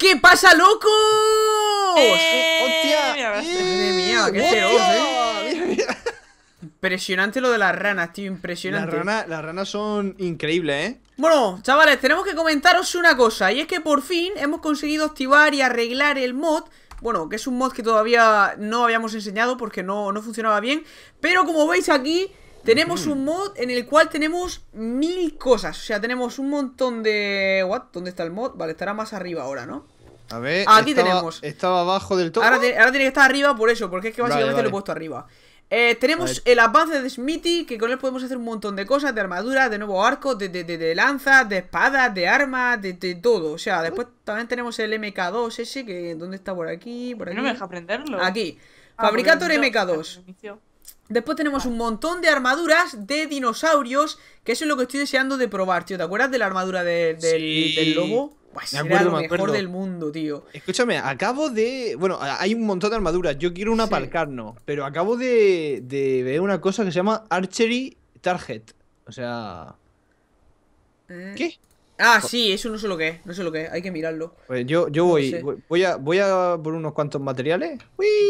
¿Qué pasa, loco? Eh, eh, ¡Hostia! Eh, mía, qué Impresionante lo de las ranas, tío, impresionante. Las ranas, las ranas son increíbles, ¿eh? Bueno, chavales, tenemos que comentaros una cosa, y es que por fin hemos conseguido activar y arreglar el mod bueno, que es un mod que todavía no habíamos enseñado porque no, no funcionaba bien. Pero como veis aquí, tenemos un mod en el cual tenemos mil cosas. O sea, tenemos un montón de... ¿What? ¿Dónde está el mod? Vale, estará más arriba ahora, ¿no? A ver. Aquí estaba, tenemos. Estaba abajo del todo. Ahora, tiene que estar arriba por eso, porque es que básicamente lo he puesto arriba. Eh, tenemos el avance de Smithy, que con él podemos hacer un montón de cosas, de armaduras, de nuevos arcos, de, lanzas, de espadas, de armas, de, todo. O sea, después también tenemos el MK2 ese, que ¿dónde está por aquí? Por aquí. No me deja aprenderlo. Aquí. Ah, Fabricator MK2. Después tenemos ah. un montón de armaduras de dinosaurios, que eso es lo que estoy deseando de probar, tío. ¿Te acuerdas de la armadura del lobo? Pues, me acuerdo, lo mejor del mundo, tío. Escúchame, acabo de. Bueno, hay un montón de armaduras. Yo quiero una sí. pero acabo de, de ver una cosa que se llama Archery Target. O sea. Mm. ¿Qué? Ah, sí, eso no sé lo que es, no sé lo que es, hay que mirarlo. Pues yo, yo voy, voy, a, voy a por unos cuantos materiales.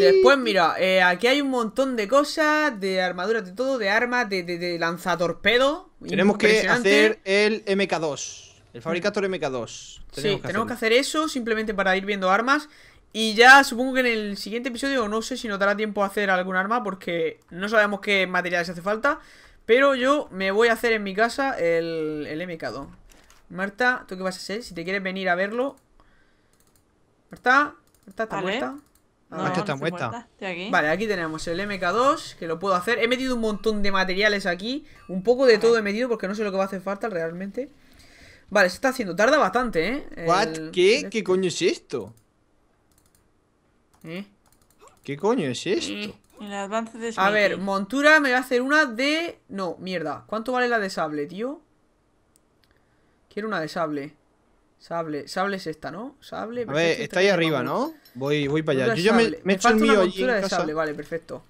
Después, mira, eh, aquí hay un montón de cosas, de armaduras, de todo, de armas, de, de, de lanzatorpedo. Tenemos que hacer el MK2. El Fabricator MK2. sí, que tenemos que hacer eso simplemente para ir viendo armas. Y ya supongo que en el siguiente episodio no sé si nos dará tiempo a hacer algún arma porque no sabemos qué materiales hace falta. Pero yo me voy a hacer en mi casa el, MK2. Marta, ¿tú qué vas a hacer? Si te quieres venir a verlo. Marta, Marta, está muerta? Ah, está muerta. Vale, aquí tenemos el MK2, que lo puedo hacer. He metido un montón de materiales aquí. Un poco de todo he metido porque no sé lo que va a hacer falta realmente. Vale, se está haciendo. Tarda bastante, ¿eh? ¿Qué? Este. ¿Qué coño es esto? ¿Eh? ¿Qué coño es esto? Eh, a ver, montura me va a hacer una de... No, mierda. ¿Cuánto vale la de sable, tío? Quiero una de sable. Sable, sable es esta, ¿no? Sable. a ver, está ahí arriba, ¿no? Voy, voy para allá. Yo me, me, el mío una allí de sable, vale, perfecto.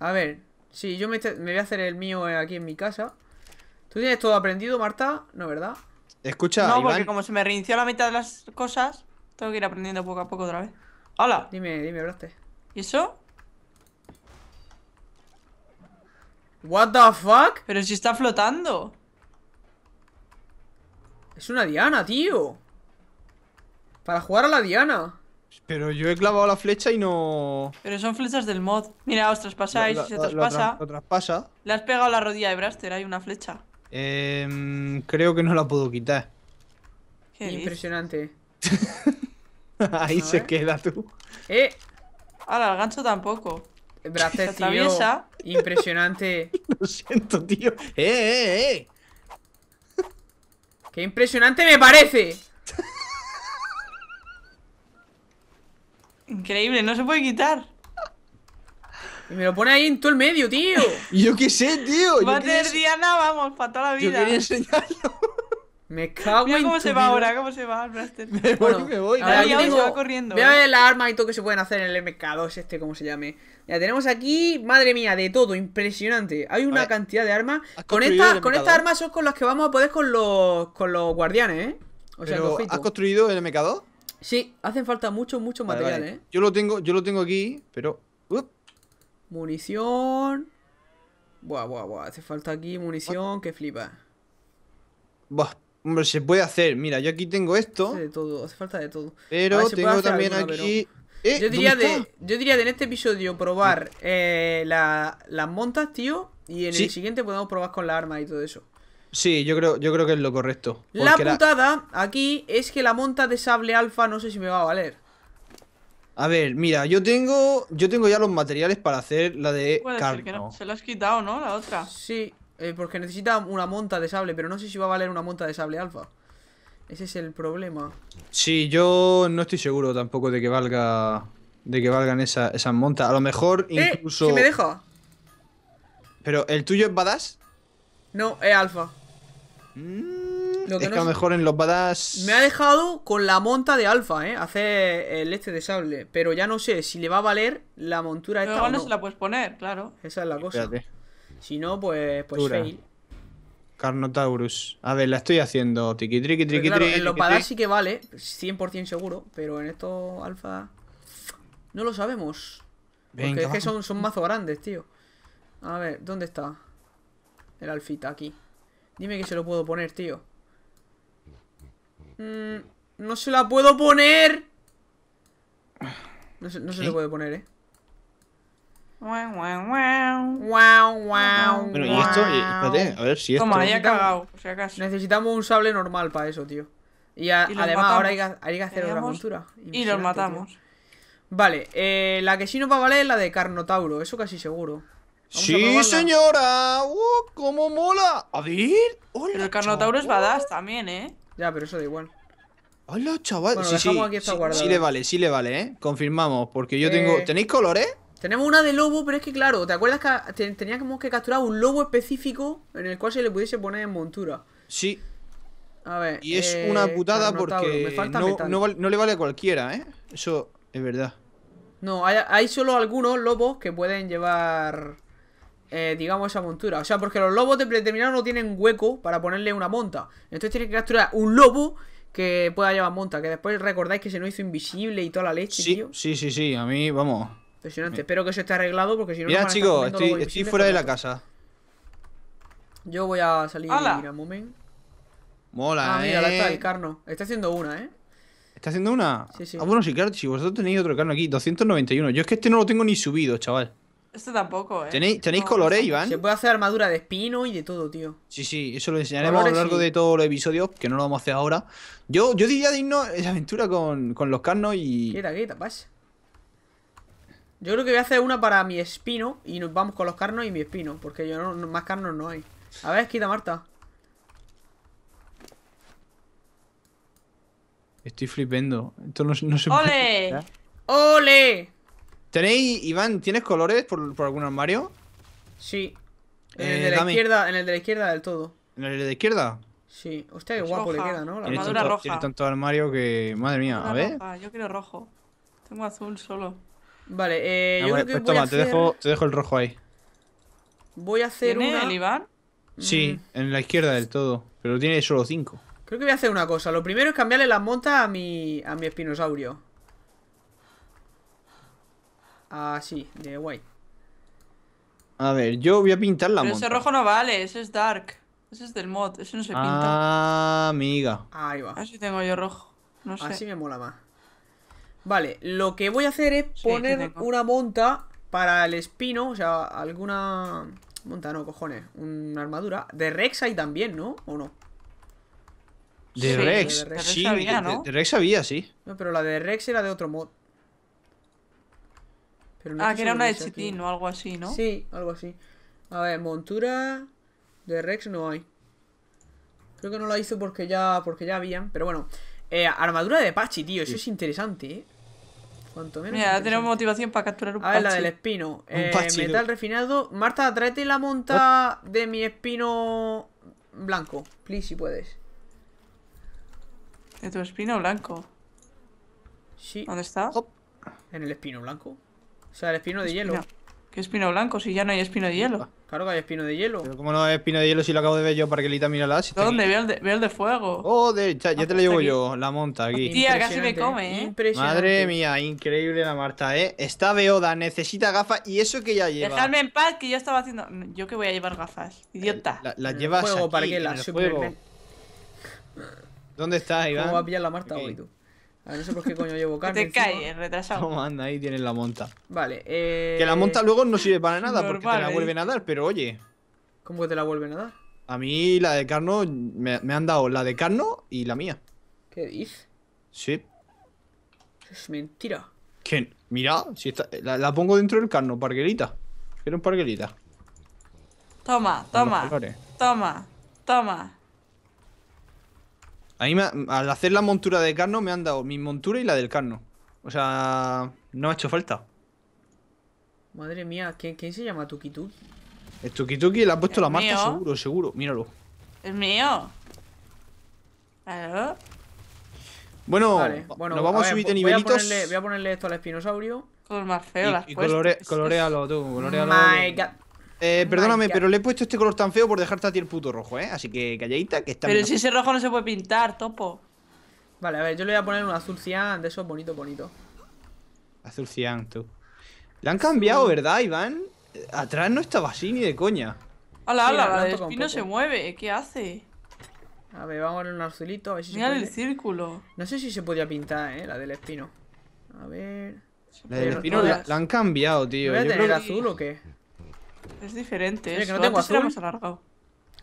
A ver, sí, yo me voy a hacer el mío eh, aquí en mi casa. ¿Tú tienes todo aprendido, Marta? No, ¿verdad? Escucha, No, porque como se me reinició la mitad de las cosas, tengo que ir aprendiendo poco a poco otra vez. hola Dime, dime, braster ¿Y eso? What the fuck? Pero si está flotando. Es una diana, tío. Para jugar a la diana. Pero yo he clavado la flecha y no... Pero son flechas del mod. Mira, os traspasáis, otras pasa se traspasa. traspasa. Le has pegado la rodilla de Braster, hay una flecha. Em, creo que no la puedo quitar. ¿Qué Impresionante. Ahí se queda tú. ¡Eh! Ahora, el gancho tampoco. Braces, eh, tío. Impresionante. Lo siento, tío. ¡Eh, eh, eh! ¡Qué impresionante me parece! Increíble, no se puede quitar. Me lo pone ahí en todo el medio, tío. yo qué sé, tío. Va a tener Diana, vamos, para toda la vida. Yo quería enseñarlo. Me cago Mira cómo se va ahora, cómo se va Blaster. Me voy, me voy. se va corriendo. Voy a ¿eh? ver las armas y todo que se pueden hacer en el MK2, este, como se llame. Ya tenemos aquí, madre mía, de todo, impresionante. Hay una cantidad de armas. Con estas con armas son con las que vamos a poder con los, con los guardianes, ¿eh? O sea, Pero, ¿Has construido el MK2? Sí, hacen falta muchos, muchos materiales ¿eh? Yo lo tengo, yo lo tengo aquí, pero Munición. Buah, buah, buah. Hace falta aquí munición, que flipa. Buah, hombre, se puede hacer. Mira, yo aquí tengo esto. Hace falta de todo. Pero tengo también aquí. Eh, yo, diría de, en este episodio probar eh, la, las montas, tío. Y en el siguiente podemos probar con la arma y todo eso. Sí, yo creo, yo creo que es lo correcto. La putada aquí es que la monta de sable alfa no sé si me va a valer. A ver, mira, yo tengo yo tengo ya los materiales para hacer la de Se lo has quitado, ¿no? La otra. Sí, eh, porque necesita una monta de sable, pero no sé si va a valer una monta de sable alfa. Ese es el problema. Sí, yo no estoy seguro tampoco de que valga de que valgan esa, esas montas. A lo mejor eh, incluso. Eh, me deja? ¿Pero el tuyo es badass? No, es alfa. ¡Mmm! mejor en los badass. Me ha dejado con la monta de alfa, ¿eh? Hacer el este de sable. Pero ya no sé si le va a valer la montura esta. no se la puedes poner, claro. Esa es la cosa. Si no, pues, pues fail. Carnotaurus. A ver, la estoy haciendo. Tiki, triqui, triki claro, En los badass sí que vale, 100% seguro. Pero en estos alfa. No lo sabemos. Porque es que son, son mazo grandes, tío. A ver, ¿dónde está? El alfita aquí. Dime que se lo puedo poner, tío. Mm, no se la puedo poner. No se, no se le puede poner, eh. Wow, Bueno, y esto, eh, espérate, a ver si esto. Toma, ya cagado, Necesitamos un sable normal para eso, tío. Y, además, ahora hay que, hacer otra montura. Y los matamos. Vale, eh, la que sí nos va a valer es la de Carnotauro, eso casi seguro. sí, señora. wow ¡Oh, cómo mola! A ver, hola. Pero el Carnotauro es badass también, ¿eh? Ya, pero eso da igual. Hola, chaval. Bueno, sí, sí, sí, sí, le ¿eh? vale, sí le vale, ¿eh? Confirmamos, porque yo eh, tengo... ¿Tenéis colores? Eh? Tenemos una de lobo, pero es que claro, ¿te acuerdas que teníamos que capturar un lobo específico en el cual se le pudiese poner en montura? Sí. A ver. Y es una putada porque no, no, le vale a cualquiera, ¿eh? Eso es verdad. No, hay solo algunos lobos que pueden llevar eh, digamos, esa montura. O sea, porque los lobos de predeterminado no tienen hueco para ponerle una monta. Entonces tienes que capturar un lobo que pueda llevar monta. Que después recordáis que se nos hizo invisible y toda la leche, sí, tío. Sí, sí, sí, a mí, vamos. Impresionante. Espero que eso esté arreglado porque si no... Mira, chicos, estoy, fuera de la casa. Yo voy a salir Mola, ah, mira, la eh. está el carno. Está haciendo una, ¿eh? ¿Está haciendo una? Sí, sí. Ah, bueno, sí, claro, si vosotros tenéis otro carno aquí, 291. Yo es que este no lo tengo ni subido, chaval. Esto tampoco, ¿eh? ¿Tenéis, tenéis colores, Iván? Se puede hacer armadura de espino y de todo, tío. Sí, sí, eso lo enseñaremos a lo largo de todos los episodios, que no lo vamos a hacer ahora. Yo, yo diría de irnos esa aventura con, los carnos y. Quieta, qué? ¿Tapas? Yo creo que voy a hacer una para mi espino y nos vamos con los carnos y mi espino, porque yo no, más carnos no hay. A ver, quita Marta. Estoy flipando. Esto no, no se ¡Ole! puede. ¡Ole! ¡Ole! ¿Tenéis, Iván, ¿tienes colores por, por algún armario? Sí. En el, eh, de la izquierda, en el de la izquierda del todo. ¿En el de la izquierda? Sí. Hostia, qué pues guapo le queda, ¿no? La armadura roja. Tiene tanto armario que... Madre mía, a ver. Yo quiero rojo. Tengo azul solo. Vale, eh, yo creo que pues voy te, dejo, te dejo el rojo ahí. Voy a hacer ¿Tiene una... el Iván? Sí, mm. en la izquierda del todo. Pero tiene solo cinco Creo que voy a hacer una cosa. Lo primero es cambiarle las montas a mi, a mi espinosaurio. Ah, sí, de guay. A ver, yo voy a pintar la Pero ese rojo no vale, ese es dark. Ese es del mod, ese no se pinta. Ah, amiga. Ahí va. Así tengo yo rojo. No sé. Así me mola más. Vale, lo que voy a hacer es poner una monta para el espino, o sea, alguna... Monta, no, cojones, una armadura. De Rex hay también, ¿no? ¿O no? De Rex, Rex sí, había, De, Rex había, sí. No, pero la de Rex era de otro mod ah, que era una de Chitín o algo así, ¿no? Sí, algo así. A ver, montura de Rex no hay. Creo que no la hizo porque ya porque ya habían. Pero bueno, eh, armadura de Pachi, tío. Eso es interesante, ¿eh? Cuanto menos. Mira, tenemos motivación para capturar un A ver, la del espino. Eh, metal refinado. Marta, tráete la monta de mi espino blanco. Please, si puedes. ¿De tu espino blanco? Sí. ¿Dónde está? En el espino blanco. O sea, el espino de hielo. ¿Qué espino blanco si ya no hay espino de hielo? Ah, claro que hay espino de hielo. Pero ¿cómo no hay espino de hielo si lo acabo de ver yo, Parquelita? Mírala. Si ¿Dónde? Veo el, de, fuego. Oh, de, ya, ya te lo llevo yo, la monta aquí. Tía, casi me come, ¿eh? Madre mía, increíble la Marta, ¿eh? Está veoda, necesita gafas y eso que ya lleva. Dejadme en paz que yo estaba haciendo... Yo que voy a llevar gafas, idiota. Las llevas aquí, ¿Dónde estás, Iván? ¿Cómo va a pillar la Marta hoy, tú? Ver, ah, no sé por qué coño llevo carne. te caes, retrasado. No anda? Ahí tienes la monta. Vale, eh... Que la monta luego no sirve para nada porque te la ¿eh? vuelven a dar, pero oye. ¿Cómo que te la vuelven a dar? A mí la de Carno me, han dado la de Carno y la mía. ¿Qué dices? Sí. Es mentira. ¿Qué? Mira, si está, la, pongo dentro del carno, parguerita Quiero un parguerita Toma, toma. Toma, toma. A mí, al hacer la montura de Carno, me han dado mi montura y la del Carno. O sea, no ha hecho falta. Madre mía, ¿quién, quién se llama Tukituki? El Tukituki le ha puesto la marca seguro, seguro. Míralo. Es mío. ¿Aló? Bueno, nos vamos a, subir de nivelitos. Voy a, ponerle, esto al espinosaurio. Con más feo y, las y colorealo tú, colorealo. My God. Eh, perdóname, pero le he puesto este color tan feo por dejarte a ti el puto rojo, ¿eh? Así que calladita, que está Pero si ese rojo no se puede pintar, topo. Vale, a ver, yo le voy a poner un azul cian de esos bonito, bonito. Azul cian, tú. La han cambiado, ¿verdad, Iván? Eh, atrás no estaba así ni de coña. Hala, hala! la del espino se mueve. ¿eh? ¿Qué hace? A ver, vamos a poner un azulito. A ver si Mira el círculo. No sé si se podía pintar, ¿eh? La del espino. A ver. La del espino la, han cambiado, tío. ¿Voy a tener azul o qué? Es diferente. eso, que no tengo alargado.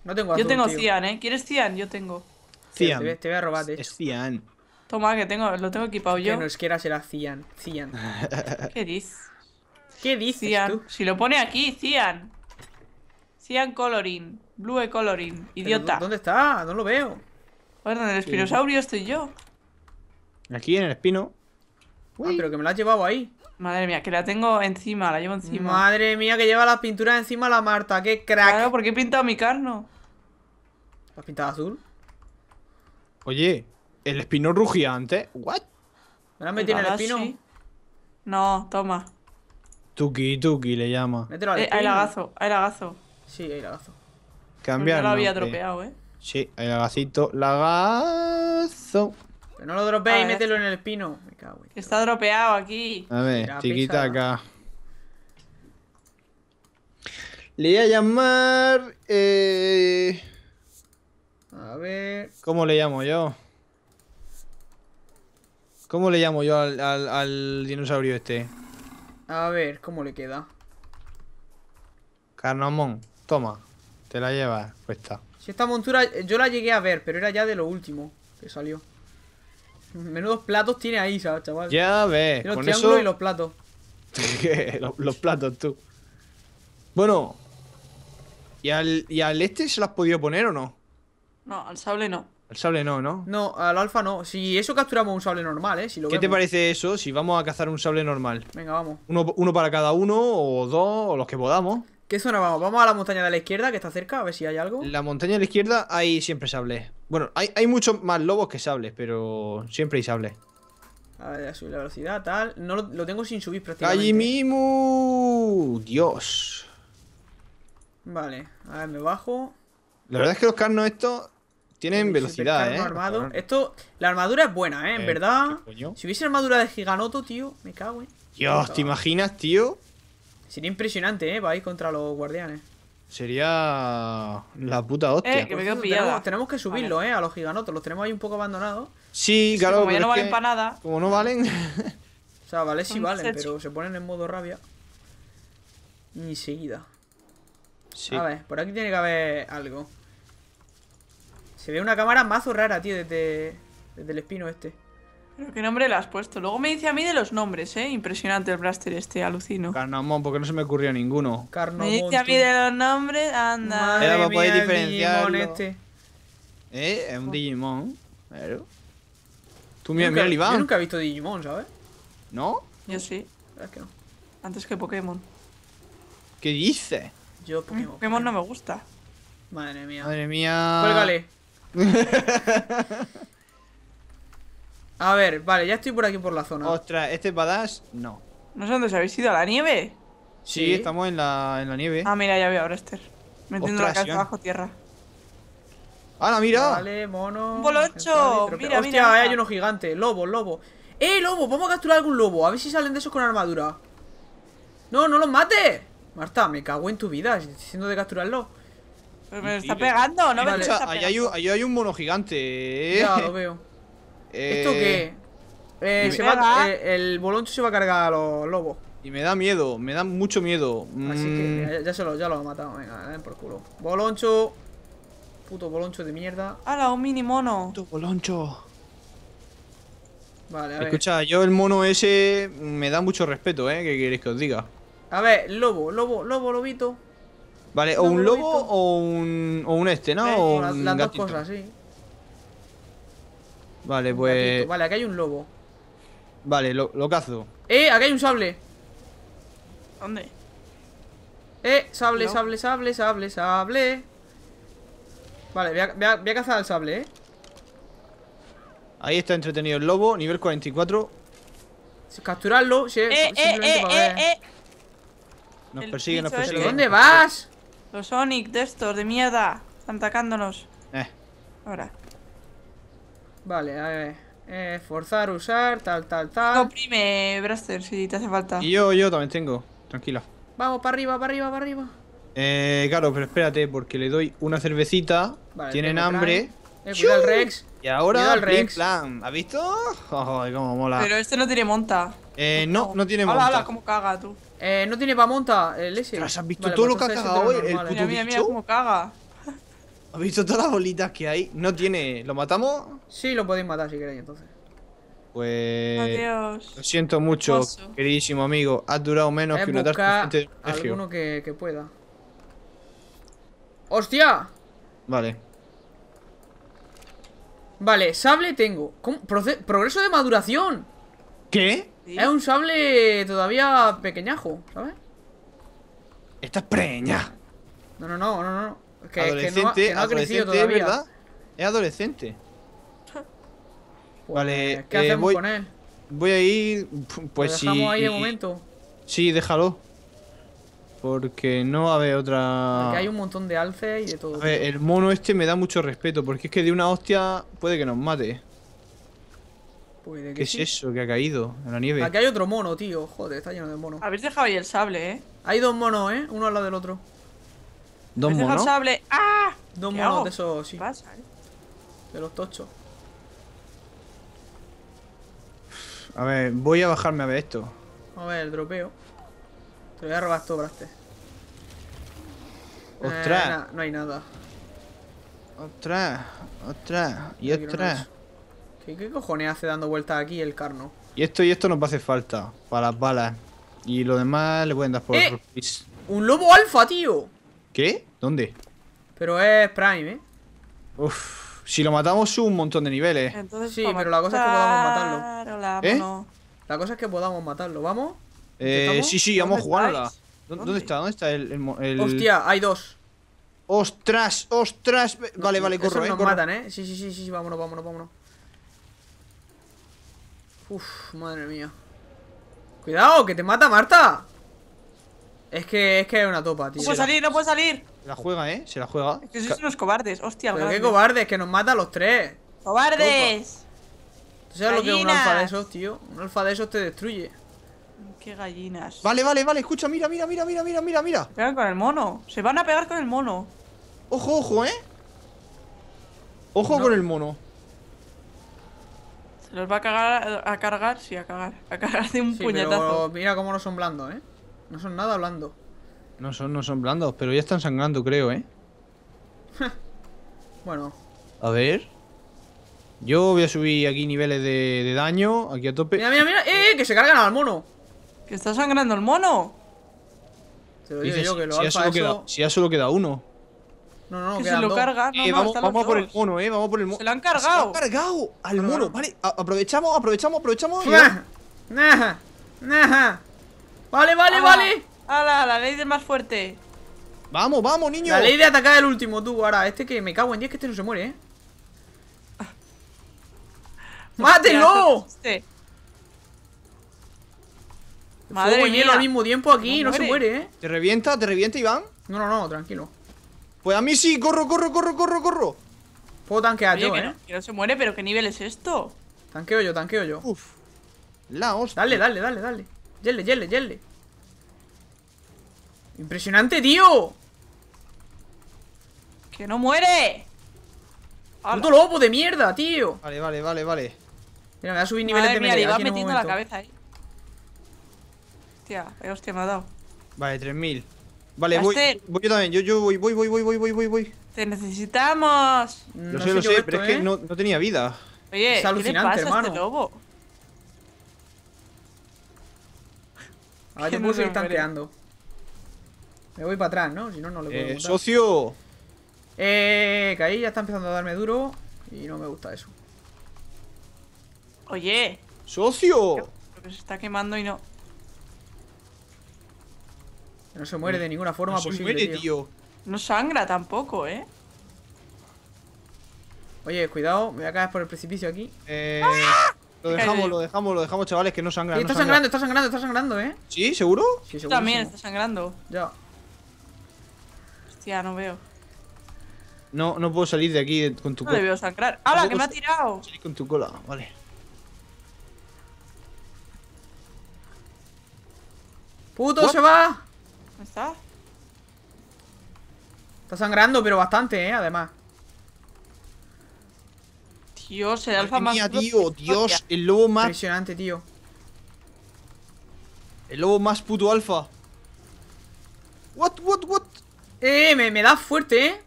No tengo Yo tengo Cian, ¿eh? ¿Quieres Cian? Yo tengo. Cian. Te, voy a robar, Es Cian. Toma, que tengo, lo tengo equipado yo. Que no es que era será Cian. Cian. ¿Qué dices? ¿Qué dices tú? Si lo pone aquí, Cian. Cian Coloring. Blue Coloring. Idiota. ¿Dónde está? No lo veo. Bueno, en el espinosaurio estoy yo. Aquí en el espino. Ah, pero que me la has llevado ahí. Madre mía, que la tengo encima, la llevo encima. Madre mía, que lleva las pinturas encima la Marta, qué crack. ¿por qué he pintado mi carno? ¿La has pintado azul? Oye, el espino rugiante. ¿What? ¿Me la metido en el ah, espino? No, toma. Tuki, Tuki le llama. Mételo al eh, Hay lagazo, hay lagazo. Sí, hay lagazo. Pues Yo No lo había tropeado, eh. Sí, hay lagacito, lagazo no lo dropees ah, y mételo en el pino. Está dropeado aquí. A ver, chiquita acá. Le voy a llamar. Eh, a ver. ¿Cómo le llamo yo? ¿Cómo le llamo yo al, dinosaurio este? A ver, ¿cómo le queda? Carnamón, toma. Te la llevas puesta. Si esta montura yo la llegué a ver, pero era ya de lo último que salió. Menudos platos tiene ahí, chaval? Ya ves. los triángulos y los platos. los, platos, tú. Bueno. ¿y al, ¿Y al este se las has podido poner o no? No, al sable no. Al sable no, ¿no? No, al alfa no. Si eso capturamos un sable normal, ¿eh? ¿Qué te parece eso? Si vamos a cazar un sable normal. Venga, vamos. Uno, uno para cada uno, o dos, o los que podamos. ¿Qué zona vamos? Vamos a la montaña de la izquierda, que está cerca, a ver si hay algo. La montaña de la izquierda hay siempre sables. Bueno, hay, muchos más lobos que sables, pero siempre hay sables. A ver, a subir la velocidad, tal. No lo, tengo sin subir prácticamente. ¡Allí mismo! ¡Dios! Vale, a ver, me bajo. La verdad es que los carnos estos tienen velocidad, ¿eh? Armado. Esto, la armadura es buena, ¿eh? En eh, verdad. Si hubiese armadura de giganoto, tío, me cago, ¿eh? Dios, ¿te imaginas, tío? Sería impresionante, ¿eh? ir contra los guardianes. Sería la puta eh, hostia. tenemos, que subirlo, eh, a los giganotos. Los tenemos ahí un poco abandonados. Sí, claro. Como ya no valen para nada. Como no valen. o sea, vale sí valen, pero se ponen en modo rabia. Ni seguida. A ver, por aquí tiene que haber algo. Se ve una cámara mazo rara, tío, desde, desde el espino este. Pero qué nombre le has puesto. Luego me dice a mí de los nombres, ¿eh? Impresionante el blaster este, alucino. Carnamón, porque no se me ocurrió ninguno. Carnamón. Me dice a mí de los nombres, anda. Madre Pero podéis diferenciarlo. Este. Eh, es un oh. Digimon. Pero... Tú mira, mira el Yo nunca he visto Digimon, ¿sabes? ¿No? Yo sí. Es que no. Antes que Pokémon. ¿Qué dice? Yo Pokémon. Pokémon no me gusta. Madre mía. Madre mía. Cuélgale. A ver, vale, ya estoy por aquí por la zona. Ostras, este badass, no. ¿No sé dónde se habéis ido? ¿A la nieve? Sí, estamos en la, en la, nieve. Ah, mira, ya veo ahora Esther. Metiendo la cabeza bajo tierra. ¡Hala, mira! Vale, mono. Un bolocho. Mira, Hostia, mira. Ahí eh, hay uno gigante. Lobo, lobo. ¡Eh, lobo! Vamos a capturar algún lobo. A ver si salen de esos con armadura. ¡No, no los mates! Marta, me cago en tu vida. Diciendo de capturarlo. Pero me está pegando, no me lo está Ahí hay, un, hay un mono gigante. Eh. Ya, lo veo. ¿Esto eh, qué? Eh, se va, eh, el boloncho se va a cargar a los lobos. Y me da miedo, me da mucho miedo. Así que mm. ya, se lo, ha matado, venga, por culo. Boloncho. Puto boloncho de mierda. ¡Hala, un mini mono! Puto boloncho. Vale, a ver. Escucha, yo el mono ese me da mucho respeto, ¿eh? ¿Qué queréis que os diga? A ver, lobo, lobo, lobo, lobito. Vale, o un lobo o un, o un este, ¿no? o un las dos cosas, sí. Vale, pues. Vale, aquí hay un lobo. Vale, lo, cazo. ¡Eh! aquí hay un sable. ¿Dónde? Eh, sable, sable, sable, sable, sable. Vale, voy a, cazar al sable, eh. Ahí está entretenido el lobo, nivel 44. Capturarlo, si, eh, eh eh, eh, eh, Nos persigue, nos persiguen. Este. ¿Dónde vas? Los Sonic de estos, de mierda. Están atacándonos. Eh. Ahora. Vale, a ver. Eh, forzar, usar, tal, tal, tal. Oprime, Braster, si te hace falta. Y yo, yo también tengo. Tranquila. Vamos, para arriba, para arriba, para arriba. Eh, claro, pero espérate, porque le doy una cervecita. tienen hambre. Eh, Rex. Y ahora, el Rex. Plan. ¿Has visto? cómo mola. Pero este no tiene monta. Eh, no, no tiene monta. Hola, cómo caga tú. Eh, no tiene pa' monta, el eh, ese. ¿Has visto todo pues lo que ha cagado este hoy? El eh. mira, mira, mira cómo caga. ¿Has visto todas las bolitas que hay? No tiene... ¿Lo matamos? Sí, lo podéis matar si queréis entonces. Pues... Adiós. Lo siento mucho, queridísimo amigo. Has durado menos eh, que una tarde. de alguno que, que pueda. ¡Hostia! Vale. Vale, sable tengo. ¿Cómo? Progreso de maduración. ¿Qué? Es un sable todavía pequeñajo, ¿sabes? Esta es preña. No, no, no, no, no adolescente, adolescente, ¿verdad? Es adolescente. vale, pues, ¿qué eh, voy, a ir. Pues sí. momento? Sí, déjalo. Porque no va a haber otra. Aquí hay un montón de alces y de todo. el mono este me da mucho respeto. Porque es que de una hostia puede que nos mate. que ¿Qué es eso que ha caído en la nieve? Aquí hay otro mono, tío. Joder, está lleno de monos. Habéis dejado ahí el sable, eh. Hay dos monos, eh. Uno al lado del otro. Dos monos. ¡Ah! Dos monos de esos, sí. ¿eh? De los tochos. A ver, voy a bajarme a ver esto. A ver, el dropeo. Te voy a robar todo, Braste. Eh, ostras. no hay nada. Ostras, ostras, y ostras. ¿Qué, cojones hace dando vueltas aquí el carno? Y esto y esto nos va a hacer falta para las balas. Y lo demás le pueden dar por eh, Un lobo alfa, tío. ¿Qué? ¿Dónde? Pero es Prime, ¿eh? Uf, si lo matamos un montón de niveles. sí, pero la cosa es que podamos matarlo. La, ¿Eh? la cosa es que podamos matarlo. ¿Vamos? Eh, sí, sí, vamos a jugarla. ¿Dónde? está? ¿Dónde está el, Hostia, hay dos. ¡Ostras! ¡Ostras! Vale, vale, Corre, corre eh, nos matan, ¿eh? Sí, sí, sí, sí, vámonos, vámonos, vámonos. Uf, madre mía. Cuidado, que te mata Marta. Es que es que es una topa, tío. No puede salir, no puede salir. Se la juega, eh. Se la juega. Es que sois unos cobardes, hostia. Pero qué cobardes, que nos mata a los tres. ¡Cobardes! ¿Tú sabes lo que es un alfa de esos, tío? Un alfa de esos te destruye. Qué gallinas. Vale, vale, vale. Escucha, mira, mira, mira, mira, mira, mira, mira. Pegan con el mono. Se van a pegar con el mono. Ojo, ojo, eh. Ojo con el mono. Se los va a cagar a cargar, sí, a cagar. A cargar de un puñetazo. mira cómo no son blandos, eh. No son nada blandos. No son, no son blandos, pero ya están sangrando, creo, ¿eh? bueno. A ver. Yo voy a subir aquí niveles de, daño, aquí a tope. Mira, mira, mira, ¡Eh, eh, que se cargan al mono. Que está sangrando el mono. Te lo digo yo, que lo si ya, solo queda, si ya solo queda uno. No, no, que se lo carga. No, eh, vamos, por el mono, eh. Vamos por el mono. Se lo han cargado. Se lo han cargado al mono. Vale, aprovechamos, aprovechamos, aprovechamos. Nah, nah, Vale, vale, vale. la ley del más fuerte. Vamos, vamos, niño. La ley de atacar el último, tú. Ahora, este que me cago en 10 que este no se muere, eh. ¡Mátelo! Madre Fuego y hielo al mismo tiempo aquí, no, se muere, eh. ¿Te revienta? ¿Te revienta, Iván? No, no, no, tranquilo. Pues a mí sí, corro, corro, corro, corro, corro. Puedo tanquear yo, eh. No, no se muere, pero ¿qué nivel es esto? Tanqueo yo, tanqueo yo. Uf. La hostia. Dale, dale, dale, dale. Yele, yele, yele. ¡Impresionante, tío! ¡Que no muere! ¡Puto lobo de mierda, tío! Vale, vale, vale, vale. Mira, me va a subir niveles de mierda. melee. Le iba metiendo la cabeza ahí. Hostia, eh, hostia, me ha dado. Vale, 3000. Vale, voy, voy yo también. Yo, yo voy, voy, voy, voy, voy, voy, voy, Te necesitamos. Mm, no sé, no sé, pero es que ¿eh? no, tenía vida. Oye, es alucinante, este hermano. ver, ah, yo puedo seguir Me voy para atrás, ¿no? Si no, no le puedo eh, socio! Eh, caí, ya está empezando a darme duro. Y no me gusta eso. Oye. ¡Socio! Creo que se está quemando y no. No se muere de ninguna forma no posible, se muere, tío. No sangra tampoco, ¿eh? Oye, cuidado, me voy a caer por el precipicio aquí. Eh... ¡Ah! Lo dejamos, lo dejamos, lo dejamos, chavales, que no sangra. Sí, está sangrando, está sangrando, está sangrando, ¿eh? ¿Sí? ¿Seguro? Sí, seguro También está sangrando. Ya. Hostia, no veo. No, no puedo salir de aquí con tu cola. No le veo sangrar. ¡Hala, que me ha tirado! Salir con tu cola, vale. ¡Puto, se va! ¿Dónde está? Está sangrando, pero bastante, ¿eh? Además. Dios, el alfa más. Mía, tío, Dios, el lobo más. Impresionante, tío. El lobo más puto alfa. What, what, what? Eh, me, me da fuerte, eh.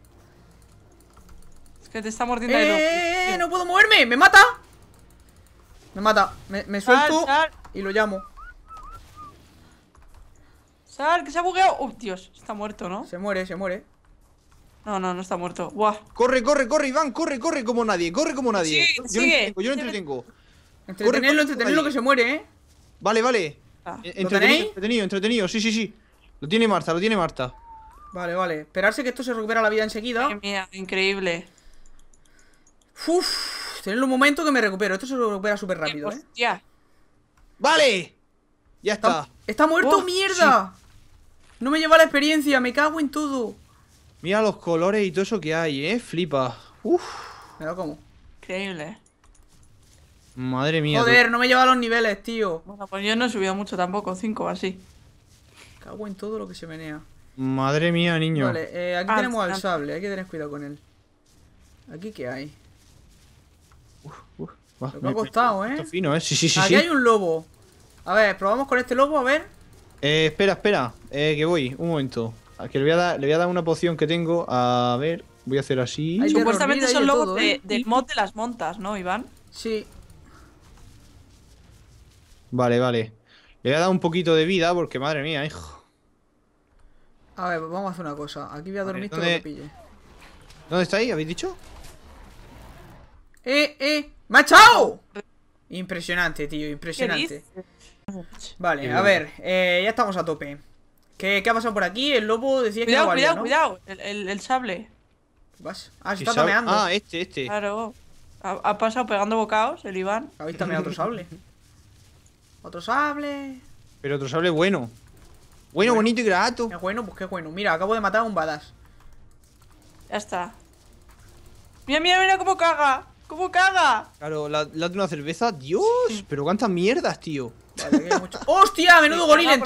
Es que te está mordiendo eh, el eh, eh, no puedo moverme, me mata. Me mata, me, me suelto y lo llamo. Sal, que se ha bugueado. Uf Dios, está muerto, ¿no? Se muere, se muere. No, no, no está muerto. Buah. Corre, corre, corre, Iván, corre, corre como nadie, corre como nadie. yo, sigue. entretengo, yo entretengo. Entretenerlo, entretenerlo que se muere, eh. Vale, vale. Ah. Eh, entretenido, entretenido, sí, sí, sí. Lo tiene Marta, lo tiene Marta. Vale, vale. Esperarse que esto se recupera la vida enseguida. ¡Qué mía, increíble. ¡Uf! tenerlo un momento que me recupero. Esto se recupera súper rápido, eh. Vale. Ya está. Está, muerto, mierda. No me lleva la experiencia, me cago en todo. Mira los colores y todo eso que hay, eh. Flipa. Uf. Me como. Increíble. Eh. Madre mía. Joder, no me lleva a los niveles, tío. Bueno, pues yo no he subido mucho tampoco, 5 o así. Cago en todo lo que se menea. Madre mía, niño. Vale, eh, aquí ah, tenemos al ah. sable, hay que tener cuidado con él. ¿Aquí qué hay? Uf, me ha costado, ¿eh? Fino, ¿eh? Sí, sí, sí. Aquí hay un lobo. A ver, probamos con este lobo, a ver. Eh, espera, espera. Eh, que voy, un momento. Aquí le voy a dar, una poción que tengo. A ver, voy a hacer así. Supuestamente son lobos del ¿eh? mod de las montas, ¿no, Iván? Sí. Vale, vale. Le voy a dar un poquito de vida porque, madre mía, hijo. A ver, vamos a hacer una cosa. Aquí voy a dormir todo lo que pille. ¿Dónde está ahí? ¿Habéis dicho? ¡Eh, eh! eh ¡Machao! Ah, impresionante, tío, impresionante. Vale, a ver, eh, ya estamos a tope. ¿Qué, ¿Qué, ha pasado por aquí? El lobo decía que Cuidado, cuidado, cuidado. El, el, el, sable. Vas, Ah, se está tameando. Ah, este, este. Claro. Ha, ha, pasado pegando bocados el Iván. Habéis tameado otro sable. otro sable. Pero otro sable bueno. Bueno, bonito y grato. Es bueno, pues qué bueno. Mira, acabo de matar a un badass. Ya está. Mira, mira, mira cómo caga. ¿Cómo caga? Claro, la, la de una cerveza. Dios, pero cuántas mierdas, tío. Vale, mucho... ¡Hostia! ¡Menudo sí, en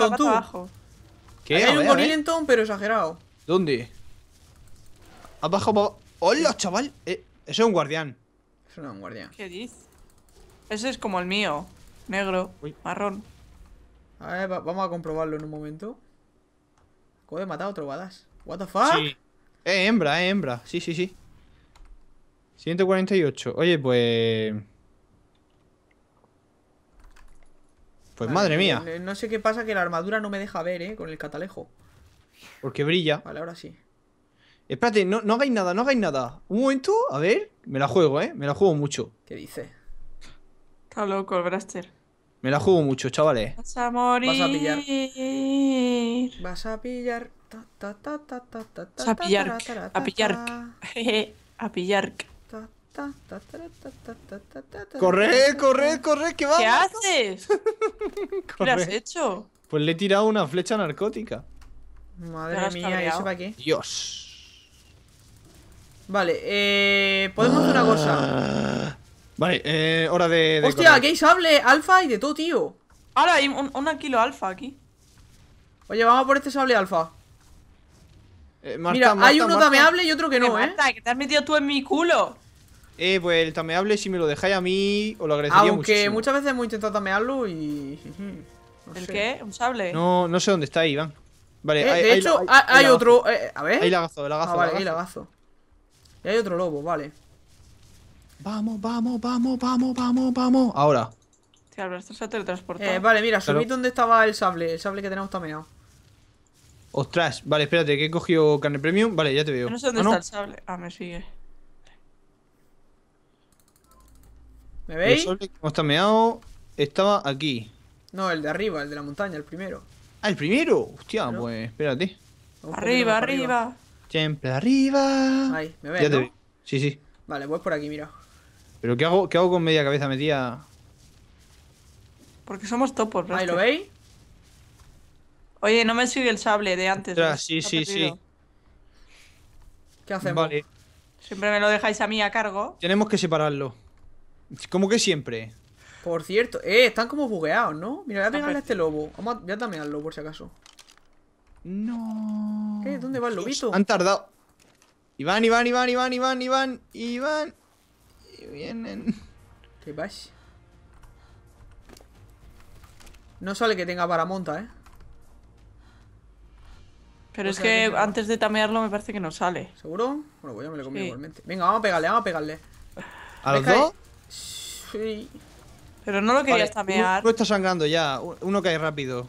hay un Gorillenton, eh. pero exagerado. ¿Dónde? Abajo, abajo. ¡Hola, chaval! Eh, ese es un guardián. Eso no es un guardián. ¿Qué dices? Ese es como el mío. Negro, marrón. A ver, vamos a comprobarlo en un momento. Acabo de matar a otro badass. ¿What the fuck? Eh, hembra, eh, hembra. Sí, sí, sí. 148. Oye, pues... Pues madre mía. No sé qué pasa que la armadura no me deja ver, ¿eh? Con el catalejo. Porque brilla. Vale, ahora sí. Espérate, no, no hagáis nada, no hagáis nada. Un momento, a ver. Me la juego, ¿eh? Me la juego mucho. ¿Qué dice? Está loco el Braster. Me la juego mucho, chavales. Vas a morir. Vas a pillar. Vas a pillar. a pillar. A pillar. A pillar. Corre, corre, corre, ¿qué vas? ¿Qué haces? ¿Qué le has hecho? Pues le he tirado una flecha narcótica. Madre mía, ¿y eso para qué? Dios. Vale, eh, podemos hacer una cosa. Vale, eh, hora de. Hostia, aquí hay sable alfa y de todo, tío. Ahora hay un, un kilo alfa aquí. Oye, vamos a por este sable alfa. Eh, Mira, hay uno dameable y otro que no, ¿eh? Marta, ¿eh? que te has metido tú en mi culo eh, pues el tameable, si me lo dejáis a mí, os lo agradecería Aunque muchas veces hemos intentado tamearlo y... ¿El qué? ¿Un sable? No, no sé dónde está ahí, Iván. Vale, eh, hay, de hecho, hay, otro... Eh, a ver. Hay lagazo, el lagazo. Ah, vale, ahí lagazo. Y hay otro lobo, vale. Vamos, vamos, vamos, vamos, vamos, vamos. Ahora. Eh, vale, mira, subid dónde estaba el sable, el sable que tenemos tameado. Ostras, vale, espérate, que he cogido carne premium. Vale, ya te veo. No sé dónde ah, está el sable. Ah, me sigue. ¿Me veis? El está meado estaba aquí. No, el de arriba, el de la montaña, el primero. Ah, el primero. Hostia, pues espérate. Arriba, arriba, Siempre arriba. Ahí, me ves. Sí, sí. Vale, pues por aquí, mira. ¿Pero qué hago, qué hago con media cabeza metida? Porque somos topos, ¿verdad? Ahí lo veis. Oye, no me sigue el sable de antes. sí, sí, sí. ¿Qué hacemos? Vale. Siempre me lo dejáis a mí a cargo. Tenemos que separarlo. Como que siempre. Por cierto, eh, están como bugueados, ¿no? Mira, voy a ah, pegarle a este lobo. Vamos a, voy a tamearlo por si acaso. No. Eh, ¿dónde va el lobito? han tardado. Iván, Iván, Iván, Iván, Iván, Iván, Iván. Y vienen. ¿Qué pasa? No sale que tenga paramonta, ¿eh? Pero es que antes de tamearlo me parece que no sale. ¿Seguro? Bueno, pues ya me lo comí comido igualmente. Venga, vamos a pegarle, vamos a pegarle. ¿A los dos? Eh. Pero no lo querías tamear. Uno, está sangrando ya. Uno cae rápido.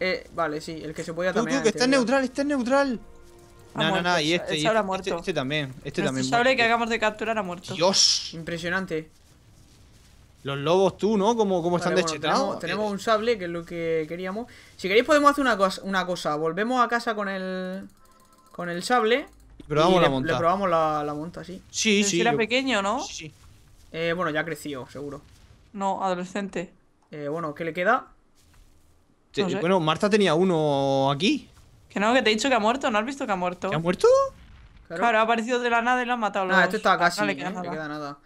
Eh, vale, sí, el que se podía tamear. Tú, tú, que está neutral, está neutral. No, no, no, y este, este, este, este, también. Este sable que acabamos de capturar ha muerto. Dios. Impresionante. Los lobos tú, ¿no? Como, como están deschetados. Tenemos, eh. un sable, que es lo que queríamos. Si queréis podemos hacer una cosa. Una cosa. Volvemos a casa con el... Con el sable. Y probamos la le, monta. probamos la, monta, sí. Sí, sí. Si era pequeño, ¿no? Sí, sí. Eh, bueno, ya ha crecido, seguro. No, adolescente. Eh, bueno, ¿qué le queda? Bueno, Marta tenía uno aquí. Que no, que te he dicho que ha muerto, ¿no has visto que ha muerto? ¿Que ha muerto? Claro. ha aparecido de la nada y lo han matado. Este ah, no, esto está casi, no le eh, queda nada.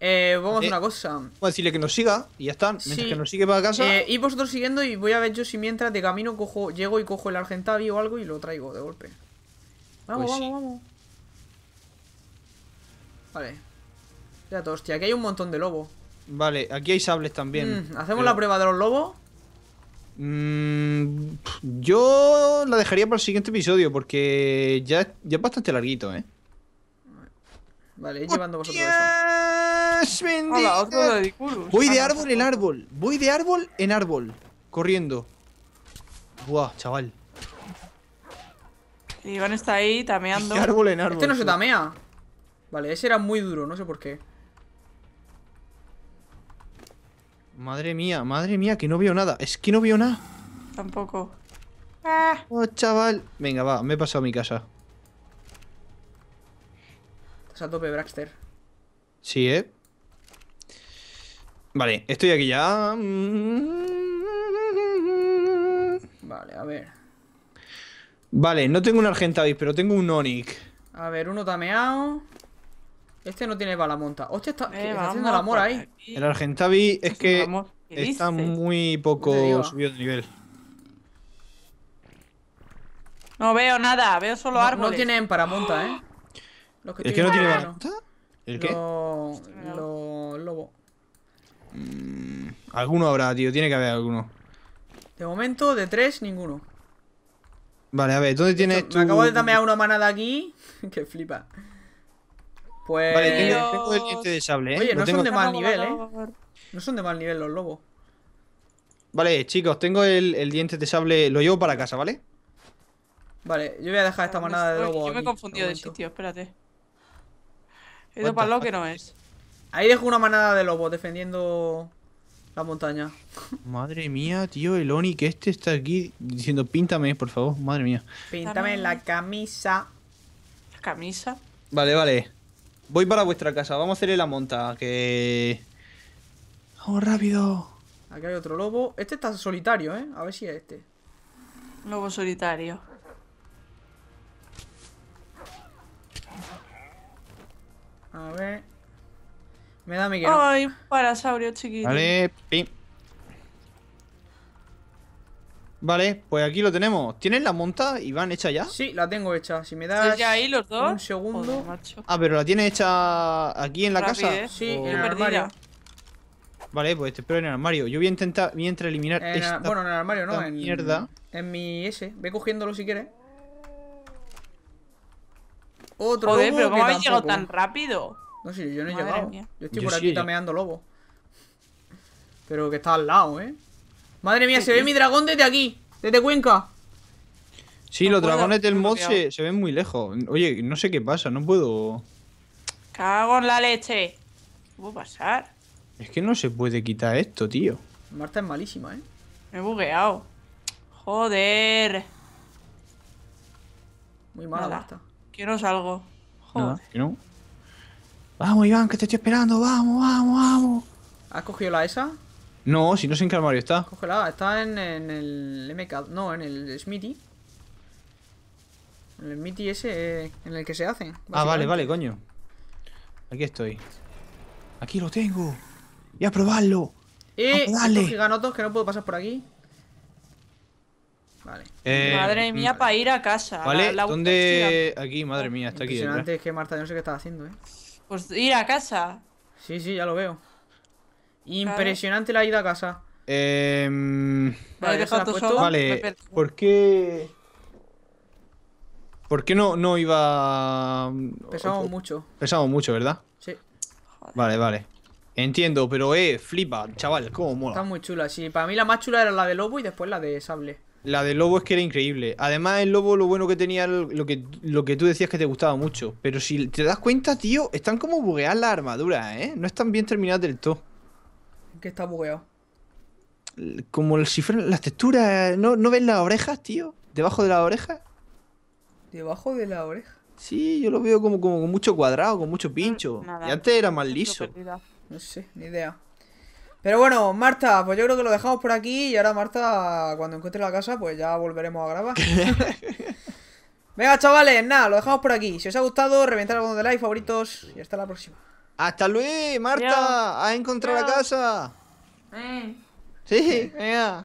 Eh, vamos a eh, una cosa. Voy a decirle que nos siga y ya está. Mientras que nos sigue para casa. Eh, y vosotros siguiendo y voy a ver yo si mientras de camino cojo, llego y cojo el argentavio o algo y lo traigo de golpe. Vamos, pues vamos, vamos. Vale. Espérate, hostia, aquí hay un montón de lobos. Vale, aquí hay sables también. Mm, ¿Hacemos la prueba de los lobos? Mm, yo la dejaría para el siguiente episodio porque ya, ya es bastante larguito, ¿eh? Vale, llevando vosotros eso. Hola, Voy de ah, árbol en árbol. Voy de árbol en árbol. Corriendo. Buah, chaval. Iván está ahí tameando. árbol en árbol. Este no se tamea. Vale, ese era muy duro, no sé por qué. Madre mía, madre mía, que no veo nada. Es que no veo nada. Tampoco. Ah. Oh, chaval. Venga, va, me he pasado a mi casa. Estás a tope, Braxter. Sí, ¿eh? Vale, estoy aquí ya. Vale, a ver. Vale, no tengo un Argentavis, pero tengo un Onic. A ver, uno tameado. Este no tiene bala monta. Hostia, está, eh, haciendo el amor ahí. El Argentavi es que está muy poco subido de nivel. No veo nada, veo solo árboles. No tienen para monta, ¿eh? que ¿El que no tiene para ¿El qué? Los lo, lobo. Mm, alguno habrá, tío. Tiene que haber alguno. De momento, de tres, ninguno. Vale, a ver, ¿dónde tiene? Me acabo de darme a una manada aquí. que flipa. Pues. Vale, tengo, el diente de sable, ¿eh? Oye, no son de mal nivel, ¿eh? No son de mal nivel los lobos. Vale, chicos, tengo el, diente de sable. Lo llevo para casa, ¿vale? Vale, yo voy a dejar esta manada de lobos. Yo me he confundido de sitio, espérate. He ido para que no es. Ahí dejo una manada de lobos defendiendo la montaña. Madre mía, tío, el que este está aquí diciendo píntame, por favor, madre mía. Píntame la camisa. ¿La camisa? Vale, vale. Voy para vuestra casa, vamos a hacerle la monta, que... Vamos rápido. Aquí hay otro lobo. Este está solitario, ¿eh? A ver si es este. Lobo solitario. A ver. Me da Miguel. Ay, parasaurio chiquito. Vale, pim. Vale, pues aquí lo tenemos. ¿Tienes la monta, Iván, hecha ya? Sí, la tengo hecha. Si me das ahí los dos? un segundo. ah, pero la tienes hecha aquí en la casa. ¿eh? Sí, oh. en el armario. Vale, pues te espero en el armario. Yo voy a intentar mientras eliminar en esta, Bueno, en el armario no, en mierda. En mi S. Ve cogiéndolo si quieres. Otro Joder, pero ¿cómo habéis llegado tan rápido? No sé, yo no he llegado. Yo estoy por aquí tameando lobo. Pero que está al lado, ¿eh? Madre mía, se ve mi dragón desde aquí, desde Cuenca. Sí, los dragones del mod se, ven muy lejos. Oye, no sé qué pasa, no puedo... Cago en la leche. ¿Qué puedo pasar? Es que no se puede quitar esto, tío. Marta es malísima, ¿eh? Me he bugueado. Joder. Muy mala Marta. Quiero salgo. Joder. Vamos, Iván, que te estoy esperando. Vamos, vamos, vamos. ¿Has cogido la esa? No, si no sé en qué armario está. Cógela, está en, el MK. No, en el Smithy. En el Smithy ese eh, en el que se hace. Ah, vale, vale, coño. Aquí estoy. Aquí lo tengo. y a probarlo. Eh, dale. giganotos que no puedo pasar por aquí. Vale. Eh, madre mm, mía, para ir a casa. Vale, ¿dónde? Aquí, madre mía, está aquí. Impresionante es que Marta, no sé qué estaba haciendo, eh. Pues ir a casa. Sí, sí, ya lo veo. Impresionante la ida a casa. Em, vale, vale ¿por qué...? ¿Por qué no, no iba...? Pesamos mucho. Pesamos mucho, ¿verdad? Sí. Vale, vale. Entiendo, pero eh, flipa, chaval, cómo mola. Está muy chula, sí. Para mí la más chula era la de lobo y después la de sable. La de lobo es que era increíble. Además, el lobo lo bueno que tenía, lo que, lo que tú decías que te gustaba mucho. Pero si te das cuenta, tío, están como bugueadas las armaduras, ¿eh? No están bien terminadas del todo que está bugueado. Como el cifre las texturas. ¿No, ¿No ven las orejas, tío? ¿Debajo de las orejas? ¿Debajo de la oreja? Sí, yo lo veo como, como con mucho cuadrado, con mucho mm, pincho. y antes era más liso. No sé, ni idea. Pero bueno, Marta, pues yo creo que lo dejamos por aquí y ahora Marta, cuando encuentre la casa, pues ya volveremos a grabar. Venga, chavales, nada, lo dejamos por aquí. Si os ha gustado, reventad el botón de like, favoritos y hasta la próxima. Hasta Luis, Marta, has encontrado la casa. Eh. Sí, venga.